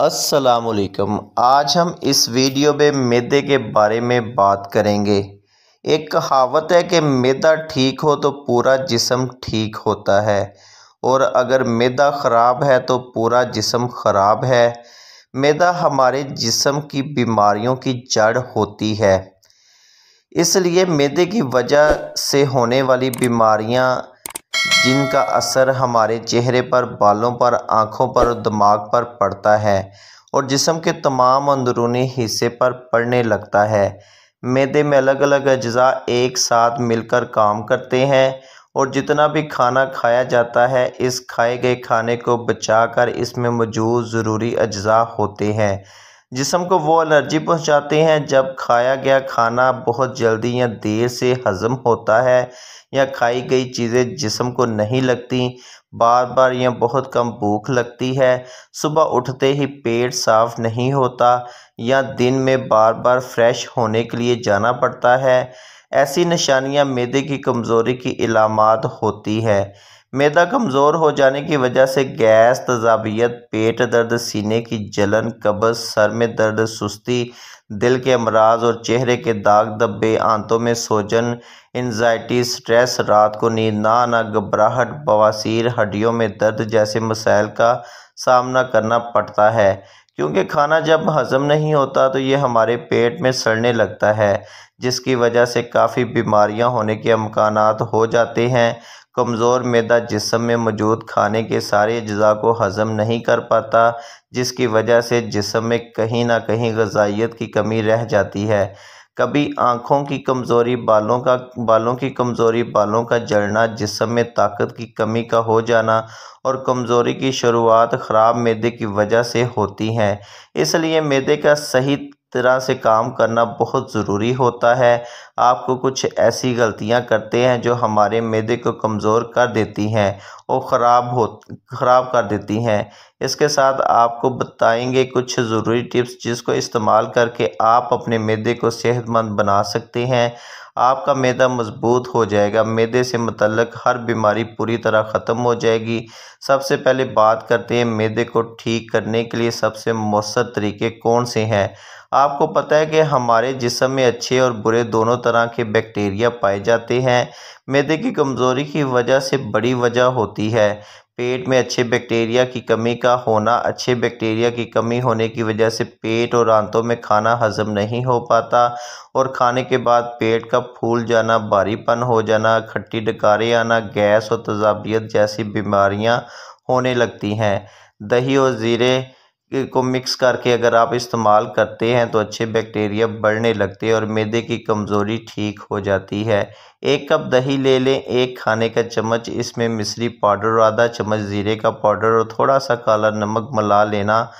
असलकम आज हम इस वीडियो में मैदे के बारे में बात करेंगे एक कहावत है कि मैदा ठीक हो तो पूरा जिसम ठीक होता है और अगर मैदा ख़राब है तो पूरा जिसम ख़राब है मैदा हमारे जिसम की बीमारियों की जड़ होती है इसलिए मैदे की वजह से होने वाली बीमारियां जिनका असर हमारे चेहरे पर बालों पर आँखों पर दिमाग पर पड़ता है और जिसम के तमाम अंदरूनी हिस्से पर पड़ने लगता है मैदे में अलग अलग अज्जा एक साथ मिलकर काम करते हैं और जितना भी खाना खाया जाता है इस खाए गए खाने को बचाकर इसमें मौजूद ज़रूरी अज्जा होते हैं जिसम को वो एलर्जी पहुंचाते हैं जब खाया गया खाना बहुत जल्दी या देर से हज़म होता है या खाई गई चीज़ें जिसम को नहीं लगती बार बार या बहुत कम भूख लगती है सुबह उठते ही पेट साफ नहीं होता या दिन में बार बार फ्रेश होने के लिए जाना पड़ता है ऐसी निशानियां मेदे की कमज़ोरी की इलामत होती है मैदा कमज़ोर हो जाने की वजह से गैस तजाबियत पेट दर्द सीने की जलन कब्ज़ सर में दर्द सुस्ती दिल के अमराज और चेहरे के दाग दब्बे आंतों में सोजन एनजाइटी स्ट्रेस रात को नींद ना आना घबराहट बवासीर हड्डियों में दर्द जैसे मसाइल का सामना करना पड़ता है क्योंकि खाना जब हज़म नहीं होता तो ये हमारे पेट में सड़ने लगता है जिसकी वजह से काफ़ी बीमारियां होने के अमकान हो जाते हैं कमज़ोर मैदा जिसम में मौजूद खाने के सारे अज्जा को हज़म नहीं कर पाता जिसकी वजह से जिसम में कहीं ना कहीं गजाइत की कमी रह जाती है कभी आँखों की कमज़ोरी बालों का बालों की कमज़ोरी बालों का जड़ना जिसम में ताकत की कमी का हो जाना और कमज़ोरी की शुरुआत ख़राब मैदे की वजह से होती हैं इसलिए मैदे का सही तरह से काम करना बहुत ज़रूरी होता है आपको कुछ ऐसी गलतियां करते हैं जो हमारे मैदे को कमज़ोर कर देती हैं और ख़राब हो ख़राब कर देती हैं इसके साथ आपको बताएंगे कुछ ज़रूरी टिप्स जिसको इस्तेमाल करके आप अपने मैदे को सेहतमंद बना सकते हैं आपका मैदा मजबूत हो जाएगा मैदे से मतलब हर बीमारी पूरी तरह ख़त्म हो जाएगी सबसे पहले बात करते हैं मैदे को ठीक करने के लिए सबसे मौसर तरीके कौन से हैं आपको पता है कि हमारे जिसम में अच्छे और बुरे दोनों तरह के बैक्टीरिया पाए जाते हैं मैदे की कमज़ोरी की वजह से बड़ी वजह होती है पेट में अच्छे बैक्टीरिया की कमी का होना अच्छे बैक्टीरिया की कमी होने की वजह से पेट और आंतों में खाना हज़म नहीं हो पाता और खाने के बाद पेट का फूल जाना बारीपन हो जाना खट्टी डकारें आना गैस और तजाबियत जैसी बीमारियां होने लगती हैं दही और ज़ीरे को मिक्स करके अगर आप इस्तेमाल करते हैं तो अच्छे बैक्टीरिया बढ़ने लगते हैं और मैदे की कमज़ोरी ठीक हो जाती है एक कप दही ले लें एक खाने का चम्मच इसमें मिश्री पाउडर और आधा चम्मच ज़ीरे का पाउडर और थोड़ा सा काला नमक मिला लेना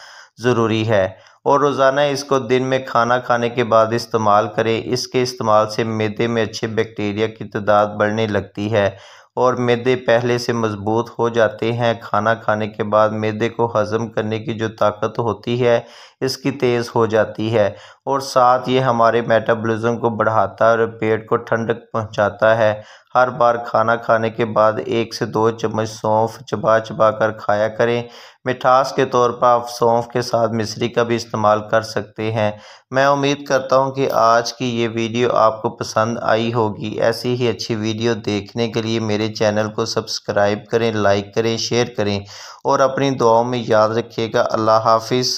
ज़रूरी है और रोज़ाना इसको दिन में खाना खाने के बाद इस्तेमाल करें इसके इस्तेमाल से मैदे में अच्छे बैक्टीरिया की तादाद बढ़ने लगती है और मैदे पहले से मज़बूत हो जाते हैं खाना खाने के बाद मैदे को हज़म करने की जो ताकत होती है इसकी तेज़ हो जाती है और साथ ये हमारे मेटाबॉलिज्म को बढ़ाता है और पेट को ठंडक पहुंचाता है हर बार खाना खाने के बाद एक से दो चम्मच सौंफ चबा चबा कर खाया करें मिठास के तौर पर आप सौंफ के साथ मिश्री का भी इस्तेमाल कर सकते हैं मैं उम्मीद करता हूं कि आज की ये वीडियो आपको पसंद आई होगी ऐसी ही अच्छी वीडियो देखने के लिए मेरे चैनल को सब्सक्राइब करें लाइक करें शेयर करें और अपनी दुआओं में याद रखिएगा अल्लाह हाफिज़